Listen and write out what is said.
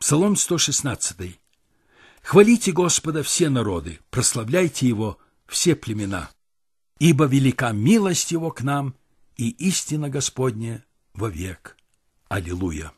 Псалом 116. «Хвалите Господа все народы, прославляйте Его все племена, ибо велика милость Его к нам, и истина Господня вовек. Аллилуйя!»